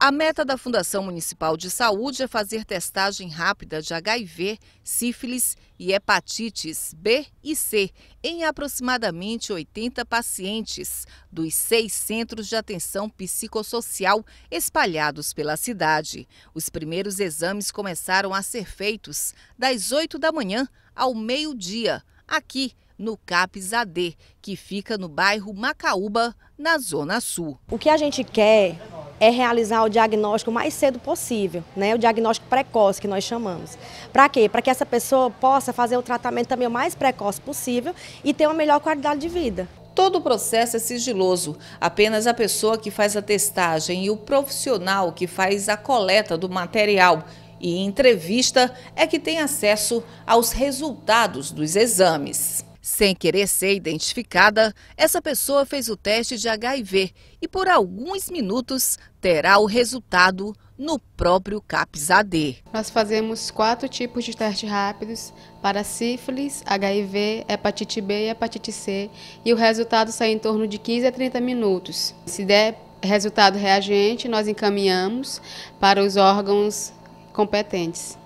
A meta da Fundação Municipal de Saúde é fazer testagem rápida de HIV, sífilis e hepatites B e C em aproximadamente 80 pacientes dos seis centros de atenção psicossocial espalhados pela cidade. Os primeiros exames começaram a ser feitos das 8 da manhã ao meio-dia, aqui no Capizade AD, que fica no bairro Macaúba, na Zona Sul. O que a gente quer é realizar o diagnóstico o mais cedo possível, né? O diagnóstico precoce que nós chamamos. Para quê? Para que essa pessoa possa fazer o tratamento também o mais precoce possível e ter uma melhor qualidade de vida. Todo o processo é sigiloso. Apenas a pessoa que faz a testagem e o profissional que faz a coleta do material e entrevista é que tem acesso aos resultados dos exames. Sem querer ser identificada, essa pessoa fez o teste de HIV e por alguns minutos terá o resultado no próprio CAPS-AD. Nós fazemos quatro tipos de testes rápidos para sífilis, HIV, hepatite B e hepatite C e o resultado sai em torno de 15 a 30 minutos. Se der resultado reagente, nós encaminhamos para os órgãos competentes.